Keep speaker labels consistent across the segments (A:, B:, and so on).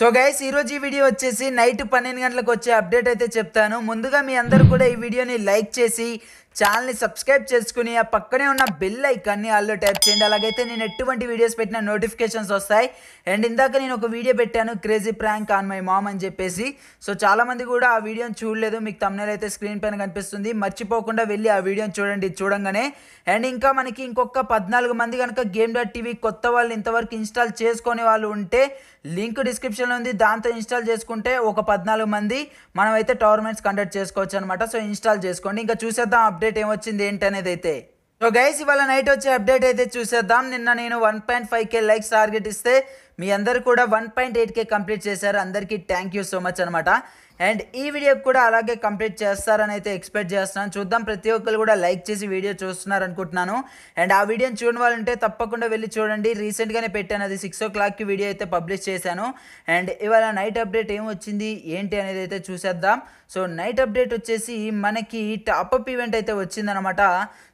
A: so guys ఈరోజు ఈ video వచ్చేసి నైట్ పన్నెండు గంటలకు వచ్చే అప్డేట్ అయితే చెప్తాను ముందుగా మీ అందరు కూడా ఈ వీడియోని లైక్ చేసి ఛానల్ని సబ్స్క్రైబ్ చేసుకుని ఆ పక్కనే ఉన్న బెల్ ఐకాన్ని ఆల్లో ట్యాప్ చేయండి అలాగైతే నేను ఎటువంటి వీడియోస్ పెట్టిన నోటిఫికేషన్స్ వస్తాయి అండ్ ఇందాక నేను ఒక వీడియో పెట్టాను crazy prank on my mom అని చెప్పేసి సో చాలామంది కూడా ఆ వీడియోని చూడలేదు మీకు తమ్నేల్ అయితే స్క్రీన్ పైన కనిపిస్తుంది మర్చిపోకుండా వెళ్ళి ఆ వీడియోని చూడండి చూడంగానే అండ్ ఇంకా మనకి ఇంకొక పద్నాలుగు మంది కనుక గేమ్ డాట్ టీవీ కొత్త వాళ్ళు ఇంతవరకు ఇన్స్టాల్ చేసుకునే వాళ్ళు ఉంటే లింక్ డిస్క్రిప్షన్లో ఉంది దాంతో ఇన్స్టాల్ చేసుకుంటే ఒక పద్నాలుగు మంది మనమైతే టోర్నమెంట్స్ కండక్ట్ చేసుకోవచ్చు అనమాట సో ఇన్స్టాల్ చేసుకోండి ఇంకా చూసేద్దాం అప్డేట్ అప్డేట్ ఏమొచ్చింది ఏంటనేది అయితే సో గైస్ ఇవాళ నైట్ వచ్చే అప్డేట్ అయితే చూసేద్దాం నిన్న నేను one point five K likes target ఇస్తే మీ అందరు కూడా వన్ పాయింట్ ఎయిట్కే కంప్లీట్ చేశారు అందరికీ థ్యాంక్ యూ సో మచ్ అనమాట అండ్ ఈ వీడియో కూడా అలాగే కంప్లీట్ చేస్తారని అయితే ఎక్స్పెక్ట్ చేస్తున్నాను చూద్దాం ప్రతి ఒక్కరు కూడా లైక్ చేసి వీడియో చూస్తున్నారు అనుకుంటున్నాను అండ్ ఆ వీడియోని చూడని వాళ్ళంటే తప్పకుండా వెళ్ళి చూడండి రీసెంట్గానే పెట్టాను అది సిక్స్ ఓ క్లాక్కి వీడియో అయితే పబ్లిష్ చేశాను అండ్ ఇవాళ నైట్ అప్డేట్ ఏం వచ్చింది ఏంటి అనేది అయితే చూసేద్దాం సో నైట్ అప్డేట్ వచ్చేసి మనకి టాపప్ ఈవెంట్ అయితే వచ్చిందనమాట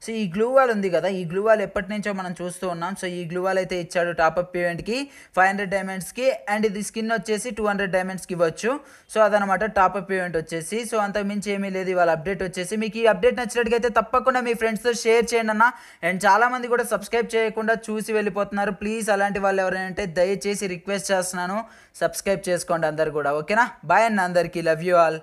A: సో ఈ గ్లూవాల్ ఉంది కదా ఈ గ్లూవాల్ ఎప్పటి నుంచో మనం చూస్తూ ఉన్నాం సో ఈ గ్లూవాల్ అయితే ఇచ్చాడు టాపప్ ఈవెంట్కి ఫైవ్ హండ్రెడ్ డైమండ్స్కి అండ్ ఇది స్కిన్ వచ్చేసి టూ హండ్రెడ్ డైమండ్స్కి ఇవ్వచ్చు సో అదనమాట టాప్ అప్ ఈవెంట్ వచ్చేసి సో మించి ఏమీ లేదు ఇవాళ అప్డేట్ వచ్చేసి మీకు ఈ అప్డేట్ నచ్చినట్టుగా తప్పకుండా మీ ఫ్రెండ్స్తో షేర్ చేయండి అన్న అండ్ చాలామంది కూడా సబ్స్క్రైబ్ చేయకుండా చూసి వెళ్ళిపోతున్నారు ప్లీజ్ అలాంటి వాళ్ళు ఎవరైనా దయచేసి రిక్వెస్ట్ చేస్తున్నాను సబ్స్క్రైబ్ చేసుకోండి అందరు కూడా ఓకేనా బాయ్ అన్న అందరికీ లవ్ యూ ఆల్